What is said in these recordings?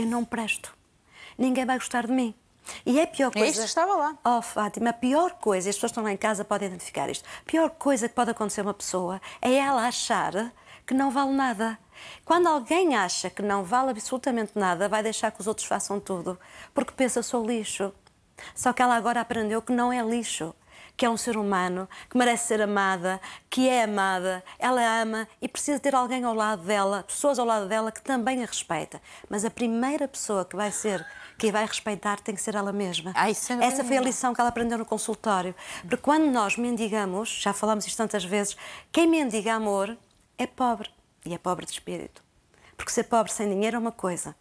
eu não presto. Ninguém vai gostar de mim. E é a pior coisa. Isto estava lá. Oh, Fátima, a pior coisa, as pessoas que estão lá em casa podem identificar isto. A pior coisa que pode acontecer a uma pessoa é ela achar que não vale nada. Quando alguém acha que não vale absolutamente nada, vai deixar que os outros façam tudo, porque pensa sou lixo. Só que ela agora aprendeu que não é lixo, que é um ser humano, que merece ser amada, que é amada, ela ama e precisa ter alguém ao lado dela, pessoas ao lado dela que também a respeita. Mas a primeira pessoa que vai ser que vai respeitar tem que ser ela mesma. Ai, é Essa foi a lição que ela aprendeu no consultório. Porque quando nós mendigamos, já falámos isto tantas vezes, quem mendiga amor é pobre e é pobre de espírito. Porque ser pobre sem dinheiro é uma coisa,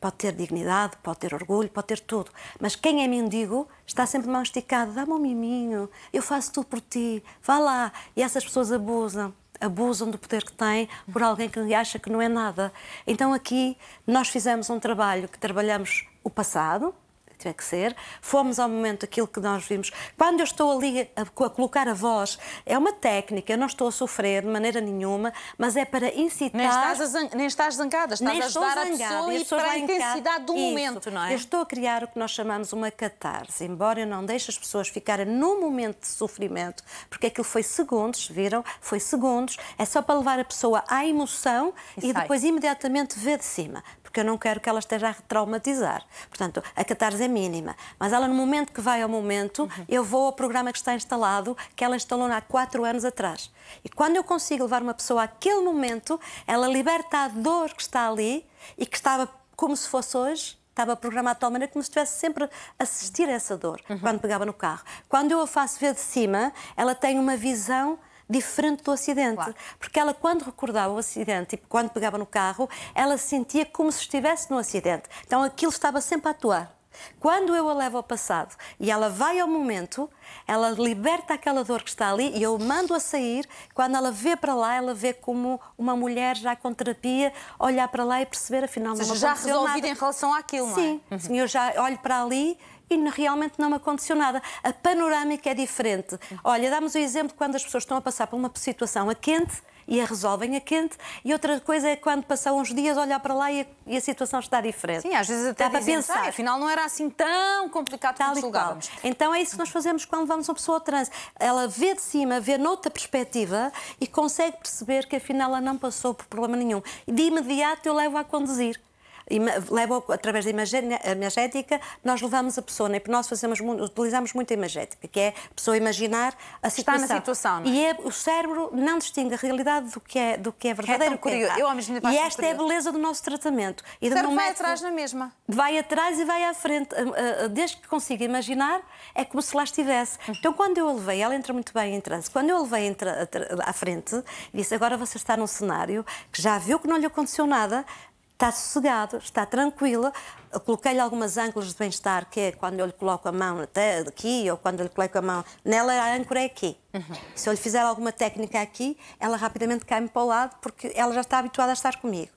pode ter dignidade, pode ter orgulho, pode ter tudo. Mas quem é mendigo está sempre mal esticado dá-me um miminho, eu faço tudo por ti, vá lá. E essas pessoas abusam, abusam do poder que têm por alguém que acha que não é nada. Então aqui nós fizemos um trabalho que trabalhamos o passado, tinha é que ser, fomos ao momento aquilo que nós vimos. Quando eu estou ali a, a colocar a voz, é uma técnica, eu não estou a sofrer de maneira nenhuma, mas é para incitar. Nem estás, a zang... Nem estás zangada, estás Nem a ajudar a pessoa e para a intensidade do Isso. momento, não é? Eu estou a criar o que nós chamamos uma catarse, embora eu não deixe as pessoas ficarem no momento de sofrimento, porque aquilo foi segundos, viram? Foi segundos, é só para levar a pessoa à emoção e, e depois imediatamente ver de cima, porque eu não quero que ela esteja a traumatizar. Portanto, a catarse é mínima. Mas ela, no momento que vai ao momento, uhum. eu vou ao programa que está instalado, que ela instalou há quatro anos atrás. E quando eu consigo levar uma pessoa àquele momento, ela liberta a dor que está ali e que estava como se fosse hoje, estava programado de tal maneira como se estivesse sempre a assistir a essa dor uhum. quando pegava no carro. Quando eu a faço ver de cima, ela tem uma visão diferente do acidente. Claro. Porque ela, quando recordava o acidente e tipo, quando pegava no carro, ela sentia como se estivesse no acidente. Então aquilo estava sempre a atuar. Quando eu a levo ao passado e ela vai ao momento, ela liberta aquela dor que está ali e eu mando a sair. Quando ela vê para lá, ela vê como uma mulher já com terapia olhar para lá e perceber afinal Ou seja, não já resolvida nada. em relação àquilo, não é? Sim, uhum. eu já olho para ali e realmente não me aconteceu nada. A panorâmica é diferente. Uhum. Olha, damos o exemplo quando as pessoas estão a passar por uma situação a quente e a resolvem a quente. E outra coisa é quando passam uns dias olhar para lá e a, e a situação está diferente. Sim, às vezes até dizem, pensar. Ah, afinal não era assim tão complicado Tal como julgávamos. Então é isso que nós fazemos quando vamos uma pessoa trans. Ela vê de cima, vê noutra perspectiva e consegue perceber que afinal ela não passou por problema nenhum. De imediato eu levo a conduzir. Leva através da imagética, nós levamos a pessoa na né? hipnose, fazemos, utilizamos muito a imagética, que é a pessoa imaginar a Está situação. não é? E é, o cérebro não distingue a realidade do que é, do que é, é verdadeiro. É curioso. Eu, ao mesmo e esta é a beleza do nosso tratamento. E o cérebro vai atrás na mesma. Vai atrás e vai à frente. Ah, ah, desde que consiga imaginar, é como se lá estivesse. Então, quando eu a levei, ela entra muito bem em transe, quando eu a levei à frente, disse, agora você está num cenário que já viu que não lhe aconteceu nada, está sossegado, está tranquila. Coloquei-lhe algumas âncoras de bem-estar, que é quando eu lhe coloco a mão até aqui, ou quando eu lhe coloco a mão nela, a âncora é aqui. Uhum. Se eu lhe fizer alguma técnica aqui, ela rapidamente cai-me para o lado, porque ela já está habituada a estar comigo.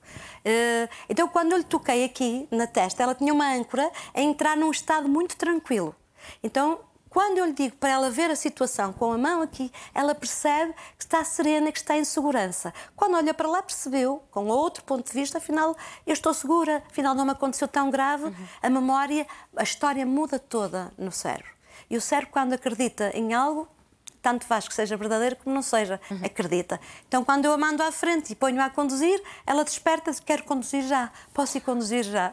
Uh, então, quando eu lhe toquei aqui, na testa, ela tinha uma âncora a entrar num estado muito tranquilo. Então, quando eu lhe digo para ela ver a situação com a mão aqui, ela percebe que está serena, que está em segurança. Quando olha para lá, percebeu, com outro ponto de vista, afinal, eu estou segura, afinal, não me aconteceu tão grave. Uhum. A memória, a história muda toda no cérebro. E o cérebro, quando acredita em algo, tanto faz que seja verdadeiro como não seja, uhum. acredita. Então, quando eu a mando à frente e ponho-a a conduzir, ela desperta-se, quer conduzir já, posso ir conduzir já.